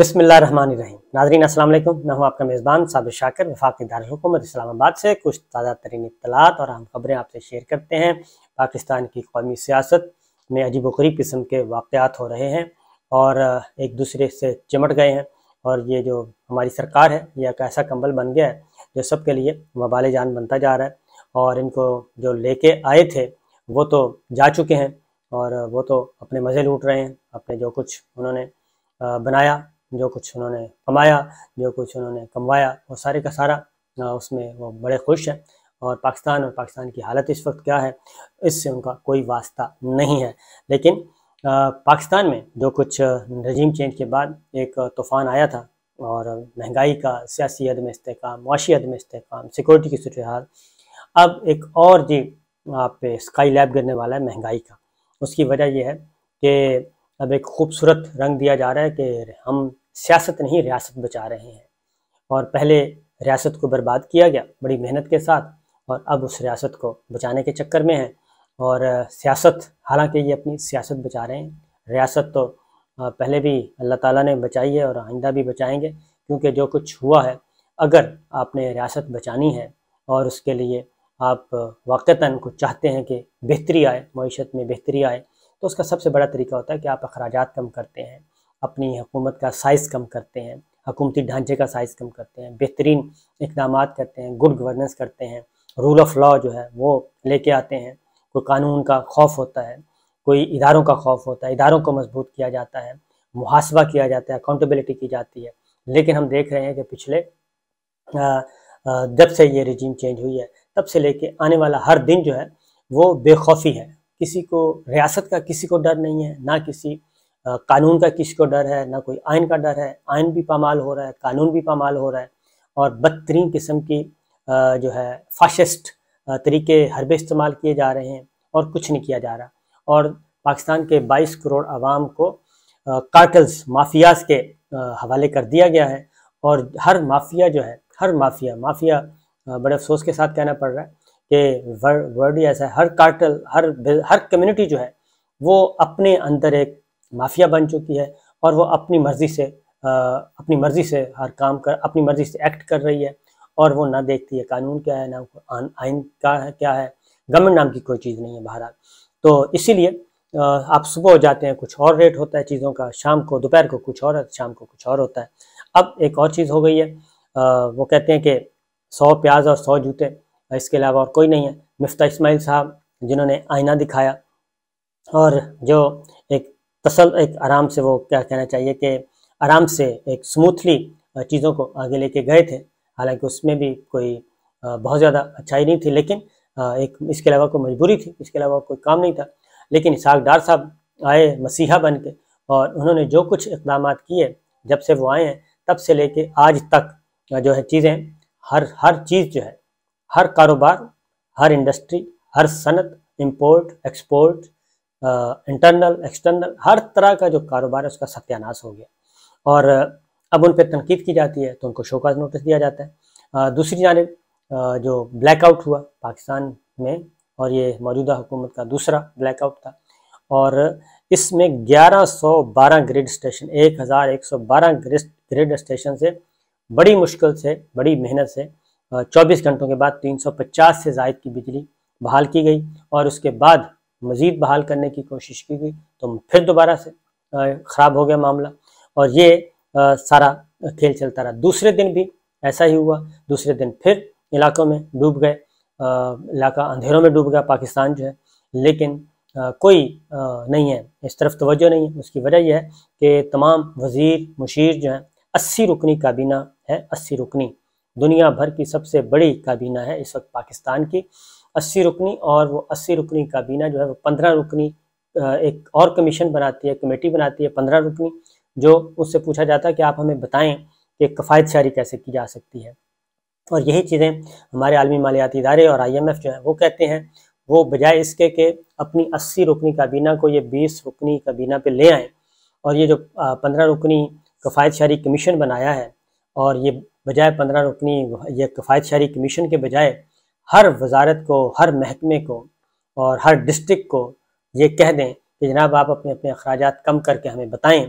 बिसमीम नाजरीन अस्सलाम वालेकुम मैं हूं आपका मेज़बान साबिर शाकर वफाक दारकूमत इस्लामाबाद से कुछ ताज़ा तरीन इतलात और अहम खबरें आपसे शेयर करते हैं पाकिस्तान की कौमी सियासत में अजीब वरीब किस्म के वाक़ात हो रहे हैं और एक दूसरे से चिमट गए हैं और ये जो हमारी सरकार है यह एक ऐसा कंबल बन गया है जो सब के लिए वबाल जान बनता जा रहा है और इनको जो लेके आए थे वो तो जा चुके हैं और वो तो अपने मज़े लूट रहे हैं अपने जो कुछ उन्होंने बनाया जो कुछ उन्होंने कमाया जो कुछ उन्होंने कमवाया वो सारे का सारा उसमें वो बड़े खुश हैं और पाकिस्तान और पाकिस्तान की हालत इस वक्त क्या है इससे उनका कोई वास्ता नहीं है लेकिन पाकिस्तान में जो कुछ रजीम चेंज के बाद एक तूफ़ान आया था और महंगाई का सियासी अदम इसकाम मुशी अदम इसकाम सिक्योरिटी की सूरत हाल अब एक और जी आप पे स्काई लैब गिरने वाला है महंगाई का उसकी वजह यह है कि अब एक खूबसूरत रंग दिया जा रहा है कि हम सियासत नहीं रियासत बचा रहे हैं और पहले रियासत को बर्बाद किया गया बड़ी मेहनत के साथ और अब उस रियासत को बचाने के चक्कर में है और सियासत हालांकि ये अपनी सियासत बचा रहे हैं रियासत तो पहले भी अल्लाह ताला ने बचाई है और आइंदा भी बचाएंगे क्योंकि जो कुछ हुआ है अगर आपने रियासत बचानी है और उसके लिए आप वाक़ता कुछ चाहते हैं कि बेहतरी आए मीशत में बेहतरी आए तो उसका सबसे बड़ा तरीका होता है कि आप अखराज कम करते हैं अपनी हुकूमत का साइज़ कम करते हैं हकूमती ढांचे का साइज़ कम करते हैं बेहतरीन इकदाम करते हैं गुड गवर्नेंस करते हैं रूल ऑफ लॉ जो है वो लेके आते हैं कोई कानून का खौफ होता है कोई इदारों का खौफ होता है इदारों को मजबूत किया जाता है मुहासबा किया जाता है अकाउंटेबिलिटी की जाती है लेकिन हम देख रहे हैं कि पिछले जब से ये रिजीम चेंज हुई है तब से लेके आने वाला हर दिन जो है वो बेखौफी है किसी को रियासत का किसी को डर नहीं है ना किसी कानून का किसको डर है ना कोई आयन का डर है आयन भी पामाल हो रहा है कानून भी पामाल हो रहा है और बदतरीन किस्म की जो है फाशिस्ट तरीके हरबे इस्तेमाल किए जा रहे हैं और कुछ नहीं किया जा रहा और पाकिस्तान के 22 करोड़ आवाम को कार्टल्स माफियाज के हवाले कर दिया गया है और हर माफिया जो है हर माफिया माफिया बड़े अफसोस के साथ कहना पड़ रहा है कि वर्ड ऐसा है हर कार्टल हर हर कम्युनिटी जो है वो अपने अंदर एक माफिया बन चुकी है और वो अपनी मर्जी से आ, अपनी मर्जी से हर काम कर अपनी मर्जी से एक्ट कर रही है और वो ना देखती है कानून क्या है ना आइन का है क्या है गवर्नमेंट नाम की कोई चीज़ नहीं है बहरहाल तो इसीलिए आप सुबह हो जाते हैं कुछ और रेट होता है चीज़ों का शाम को दोपहर को कुछ और शाम को कुछ और होता है अब एक और चीज़ हो गई है आ, वो कहते हैं कि सौ प्याज और सौ जूते इसके अलावा और कोई नहीं है मुफ्ता इसमाइल साहब जिन्होंने आईना दिखाया और जो एक तसल एक आराम से वो क्या कहना चाहिए कि आराम से एक स्मूथली चीज़ों को आगे लेके गए थे हालांकि उसमें भी कोई बहुत ज़्यादा अच्छाई नहीं थी लेकिन एक इसके अलावा कोई मजबूरी थी इसके अलावा कोई काम नहीं था लेकिन इसाक डार साहब आए मसीहा बन के और उन्होंने जो कुछ इकदाम किए जब से वो आए हैं तब से लेके आज तक जो है चीज़ें हर हर चीज़ जो है हर कारोबार हर इंडस्ट्री हर सनत इम्पोर्ट एक्सपोर्ट इंटरनल एक्सटर्नल हर तरह का जो कारोबार है उसका सत्यानाश हो गया और अब उन पर तनकीद की जाती है तो उनको शोकाज नोटिस दिया जाता है दूसरी जानब जो ब्लैकआउट हुआ पाकिस्तान में और ये मौजूदा हुकूमत का दूसरा ब्लैकआउट था और इसमें 1112 grid station 1112 grid grid station से बड़ी मुश्किल से बड़ी मेहनत से 24 घंटों के बाद 350 से जायद की बिजली बहाल की गई और उसके बाद मज़ीद बहाल करने की कोशिश की गई तो फिर दोबारा से ख़राब हो गया मामला और ये आ, सारा खेल चलता रहा दूसरे दिन भी ऐसा ही हुआ दूसरे दिन फिर इलाकों में डूब गए इलाका अंधेरों में डूब गया पाकिस्तान जो है लेकिन आ, कोई आ, नहीं है इस तरफ तोज्जो नहीं है उसकी वजह यह है कि तमाम वजीर मुशीर जो हैं अस्सी रुकनी काबीना है अस्सी रुकनी दुनिया भर की सबसे बड़ी काबीना है इस वक्त पाकिस्तान की अस्सी रुकनी और वो अस्सी रुकनी काबीना जो है वो पंद्रह रुकनी एक और कमीशन बनाती है कमेटी बनाती है पंद्रह रुकनी जो उससे पूछा जाता है कि आप हमें बताएं कि कफ़ायत शारी कैसे की जा सकती है और यही चीज़ें हमारे आलमी मालियाती इदारे और आई एम एफ़ जो हैं वो कहते हैं वो बजाय इसके कि अपनी अस्सी रुकनी काबीना को ये बीस रुकनी काबीना पे ले आएँ और ये जो पंद्रह रुकनी कफ़ायत शारी कमीशन बनाया है और ये बजाय पंद्रह रुकनी ये कफ़ायत शारी कमीशन के बजाय हर वजारत को हर महकमे को और हर डिस्ट्रिक्ट को ये कह दें कि जनाब आप अपने अपने अखराज कम करके हमें बताएं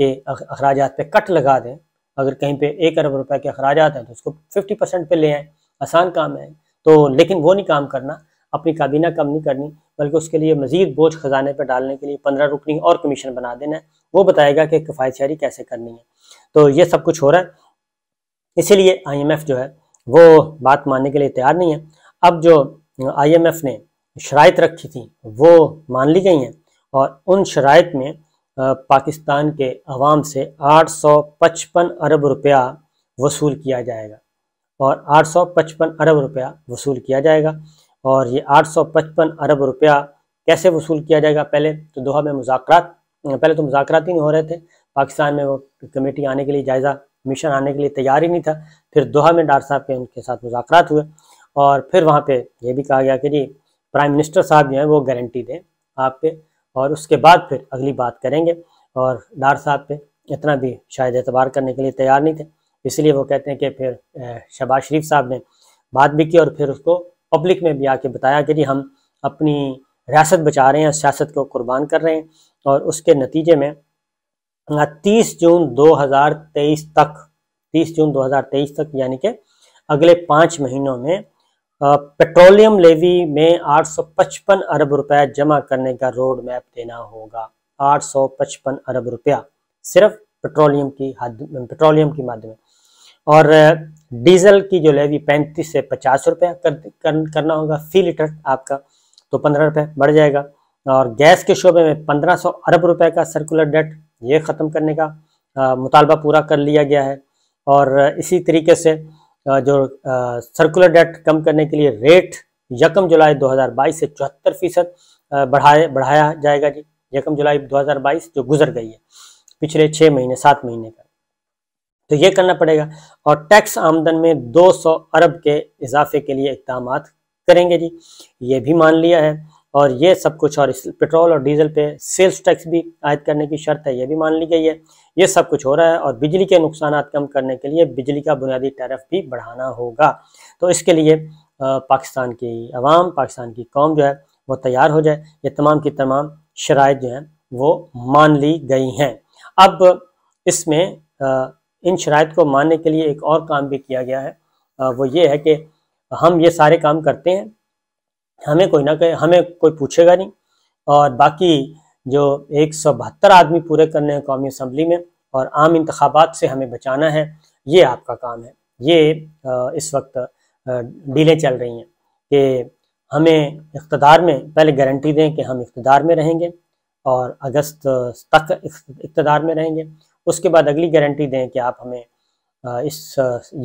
कि अखराज पे कट लगा दें अगर कहीं पे एक अरब रुपए के अखराज हैं तो उसको फिफ्टी परसेंट पर ले आएँ आसान काम है तो लेकिन वो नहीं काम करना अपनी काबीना कम नहीं करनी बल्कि उसके लिए मजीद बोझ खजाने पर डालने के लिए पंद्रह रुकनी और कमीशन बना देना है वो बताएगा कि किफ़ायत शहरी कैसे करनी है तो ये सब कुछ हो रहा है इसीलिए आई एम एफ़ जो है वो बात मानने के लिए तैयार नहीं है अब जो आईएमएफ ने शरात रखी थी वो मान ली गई हैं और उन शरात में पाकिस्तान के अवाम से 855 अरब रुपया वसूल किया जाएगा और 855 अरब रुपया वसूल किया जाएगा और ये 855 अरब रुपया कैसे वसूल किया जाएगा पहले तो दोहा में मुजाकर पहले तो मुजाकर ही नहीं हो रहे थे पाकिस्तान में वो कमेटी आने के लिए जायज़ा मिशन आने के लिए तैयार ही नहीं था फिर दोहा में डार साहब के उनके साथ मुजाकर हुए और फिर वहाँ पे ये भी कहा गया कि जी प्राइम मिनिस्टर साहब जो हैं वो गारंटी दें आप पे और उसके बाद फिर अगली बात करेंगे और डार साहब पे इतना भी शायद एतबार करने के लिए तैयार नहीं थे इसलिए वो कहते हैं कि फिर शहबाज शरीफ साहब ने बात भी की और फिर उसको पब्लिक में भी आके बताया कि जी हम अपनी रियासत बचा रहे हैं सियासत को कुर्बान कर रहे हैं और उसके नतीजे में तीस जून दो तक तीस जून दो तक यानी कि अगले पाँच महीनों में पेट्रोलियम लेवी में 855 अरब रुपए जमा करने का रोड मैप देना होगा 855 अरब रुपया सिर्फ पेट्रोलियम की हद पेट्रोलियम की माध्यम और डीजल की जो लेवी 35 से 50 रुपया कर, कर, करना होगा फी लीटर आपका तो 15 रुपये बढ़ जाएगा और गैस के शोबे में 1500 अरब रुपए का सर्कुलर डेट ये ख़त्म करने का मुतालबा पूरा कर लिया गया है और इसी तरीके से जो सर्कुलर डेट कम करने के लिए रेट यकम जुलाई 2022 से चौहत्तर फीसद बढ़ाए बढ़ाया जाएगा जी यकम जुलाई 2022 जो गुजर गई है पिछले छः महीने सात महीने का तो ये करना पड़ेगा और टैक्स आमदन में 200 अरब के इजाफे के लिए इकदाम करेंगे जी ये भी मान लिया है और ये सब कुछ और पेट्रोल और डीजल पे सेल्स टैक्स भी आयद करने की शर्त है ये भी मान ली गई है ये सब कुछ हो रहा है और बिजली के नुकसान कम करने के लिए बिजली का बुनियादी टैरफ भी बढ़ाना होगा तो इसके लिए पाकिस्तान की आवाम पाकिस्तान की कौम जो है वो तैयार हो जाए ये तमाम की तमाम शराइ जो हैं वो मान ली गई हैं अब इसमें इन शराइ को मानने के लिए एक और काम भी किया गया है वो ये है कि हम ये सारे काम करते हैं हमें कोई ना कहे हमें कोई पूछेगा नहीं और बाकी जो एक सौ बहत्तर आदमी पूरे करने हैं कौमी असम्बली में और आम इंतबात से हमें बचाना है ये आपका काम है ये इस वक्त डीलें चल रही हैं कि हमें इकतदार में पहले गारंटी दें कि हम इकतदार में रहेंगे और अगस्त तक इकतदार में रहेंगे उसके बाद अगली गारंटी दें कि आप हमें इस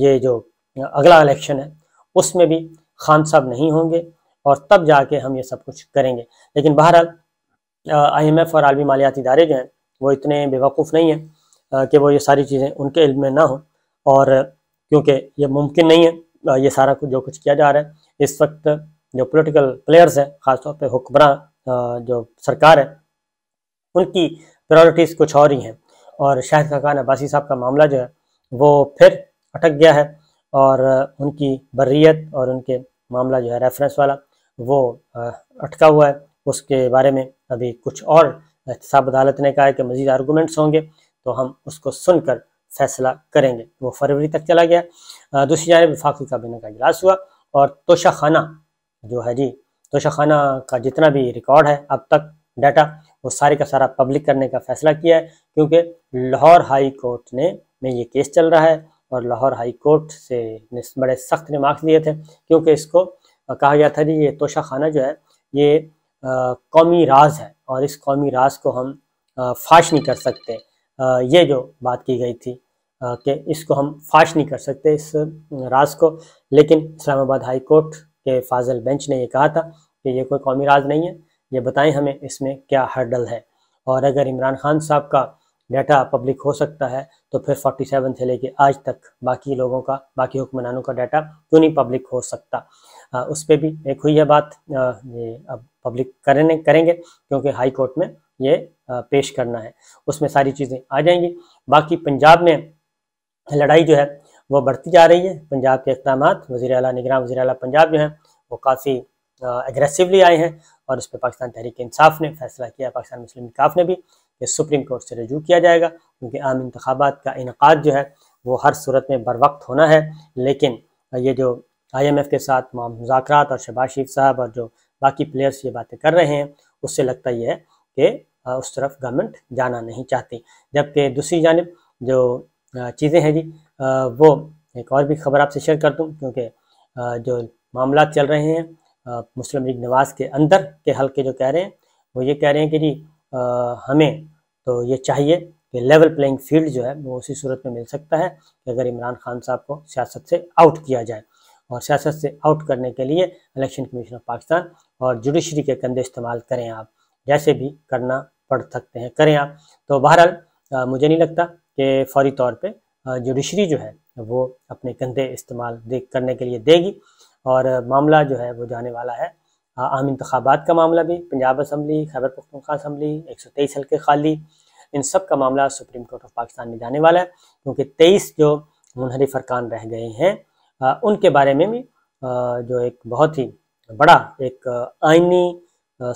ये जो अगला इलेक्शन है उसमें भी खान साहब नहीं होंगे और तब जाके हम ये सब कुछ करेंगे लेकिन बहरहाल आईएमएफ और आलमी मालियाती इदारे जो हैं वो इतने बेवकूफ़ नहीं हैं कि वो ये सारी चीज़ें उनके इल्म में ना हो और क्योंकि ये मुमकिन नहीं है ये सारा कुछ जो कुछ किया जा रहा है इस वक्त जो पोलिटिकल प्लेयर्स हैं ख़ासतौर पर हुक्मरान जो सरकार है उनकी प्रायोरिटीज़ कुछ और ही हैं और शाहिद खान अब्बासी साहब का मामला जो है वो फिर अटक गया है और उनकी बर्रियत और उनके मामला जो है रेफरेंस वाला वो अटका हुआ है उसके बारे में अभी कुछ और एहतसाब अदालत ने कहा है कि मजीद आर्गूमेंट्स होंगे तो हम उसको सुनकर फैसला करेंगे वो फरवरी तक चला गया दूसरी जानब विफाकी काबीना का इजलास हुआ और तोशा खाना जो है जी तोशा खाना का जितना भी रिकॉर्ड है अब तक डाटा वो सारे का सारा पब्लिक करने का फैसला किया है क्योंकि लाहौर हाई कोर्ट ने में ये केस चल रहा है और लाहौर हाई कोर्ट से बड़े सख्त ने मार्क्स दिए थे क्योंकि इसको कहा गया था कि ये तोशा खाना जो है ये कौमी राज है और इस कौमी राज को हम फाश नहीं कर सकते ये जो बात की गई थी कि इसको हम फाश नहीं कर सकते इस राज को लेकिन इस्लामाबाद हाई कोर्ट के फाजल बेंच ने यह कहा था कि ये कोई कौमी राज नहीं है ये बताएं हमें इसमें क्या हर्डल है और अगर इमरान खान साहब का डाटा पब्लिक हो सकता है तो फिर 47 से लेके आज तक बाकी लोगों का बाकी हुक्मरानों का डाटा क्यों नहीं पब्लिक हो सकता उस पर भी एक हुई है बात ये अब पब्लिक करने करेंगे क्योंकि हाई कोर्ट में ये पेश करना है उसमें सारी चीज़ें आ जाएंगी बाकी पंजाब में लड़ाई जो है वो बढ़ती जा रही है पंजाब के इकदाम वजी अला निगरान वजी अला पंजाब जो हैं वो काफ़ी एग्रेसिवली आए हैं और उस पर पाकिस्तान तहरीक इंसाफ ने फैसला किया पाकिस्तान मुस्लिम काफ ने भी कि सुप्रीम कोर्ट से रजू किया जाएगा क्योंकि आम इंतबात का इनका जो है वो हर सूरत में बर वक्त होना है लेकिन ये जो आईएमएफ के साथ मुजाकर और शहबाज शरीफ साहब और जो बाकी प्लेयर्स ये बातें कर रहे हैं उससे लगता ही है कि उस तरफ गवर्नमेंट जाना नहीं चाहती जबकि दूसरी जानब जो चीज़ें हैं जी वो एक और भी खबर आपसे शेयर कर दूँ क्योंकि जो मामला चल रहे हैं मुस्लिम लीग नवाज के अंदर के हल्के जो कह रहे हैं वो ये कह रहे हैं कि जी हमें तो ये चाहिए कि लेवल प्लेइंग फील्ड जो है वो उसी सूरत में मिल सकता है कि अगर इमरान खान साहब को सियासत से आउट किया जाए और सियासत से आउट करने के लिए इलेक्शन कमीशन ऑफ पाकिस्तान और जुडिशरी के कंधे इस्तेमाल करें आप जैसे भी करना पड़ सकते हैं करें आप तो बहरहाल मुझे नहीं लगता कि फौरी तौर पर जुडिशरी जो है वो अपने कंधे इस्तेमाल करने के लिए देगी और मामला जो है वो जाने वाला है आम इंतबात का मामला भी पंजाब असम्बली खैबर पख्तनखा असम्बली एक सौ तेईस हल्के खाली इन सब का मामला सुप्रीम कोर्ट ऑफ पाकिस्तान में जाने वाला है क्योंकि तेईस जो मुनहरी फरकान रह गए हैं हाँ, उनके बारे में भी जो एक बहुत ही बड़ा एक आइनी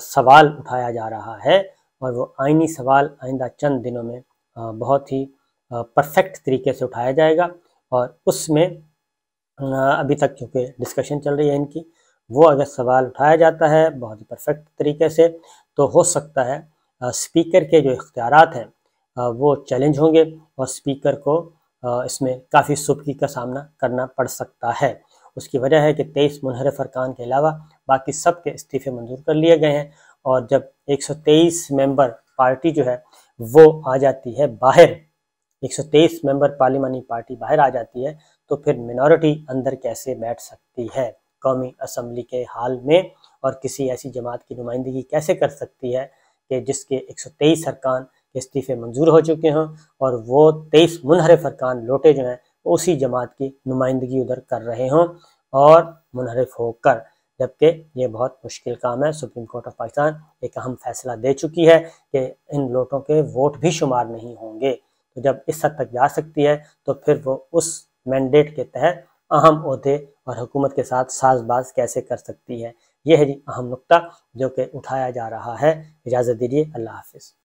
सवाल उठाया जा रहा है और वो आइनी सवाल आइंदा चंद दिनों में बहुत ही परफेक्ट तरीके से उठाया जाएगा और उसमें अभी तक क्योंकि डिस्कशन चल रही है इनकी वो अगर सवाल उठाया जाता है बहुत ही परफेक्ट तरीके से तो हो सकता है स्पीकर के जो इख्तियार हैं वो चैलेंज होंगे और स्पीकर को इसमें काफ़ी सुबकी का सामना करना पड़ सकता है उसकी वजह है कि तेईस मुनहर फरकान के अलावा बाकी सब के इस्तीफे मंजूर कर लिए गए हैं और जब 123 मेंबर पार्टी जो है वो आ जाती है बाहर 123 मेंबर पार्लिमानी पार्टी बाहर आ जाती है तो फिर मिनोरिटी अंदर कैसे बैठ सकती है कौमी असम्बली के हाल में और किसी ऐसी जमात की नुमाइंदगी कैसे कर सकती है कि जिसके एक तेईस सरकान इस्तीफ़े मंजूर हो चुके हैं और वो तेईस मुनहरफ अरकान लोटे जो हैं उसी जमात की नुमाइंदगी उधर कर रहे हों और मुनहरफ होकर जबकि ये बहुत मुश्किल काम है सुप्रीम कोर्ट ऑफ पाकिस्तान एक अहम फैसला दे चुकी है कि इन लोटों के वोट भी शुमार नहीं होंगे तो जब इस हद तक जा सकती है तो फिर वो उस मैंडेट के तहत अहम अहदे और हुकूमत के साथ साजबाज कैसे कर सकती है यह है जी अहम नुकता जो कि उठाया जा रहा है इजाज़त दीजिए अल्लाह हाफिज़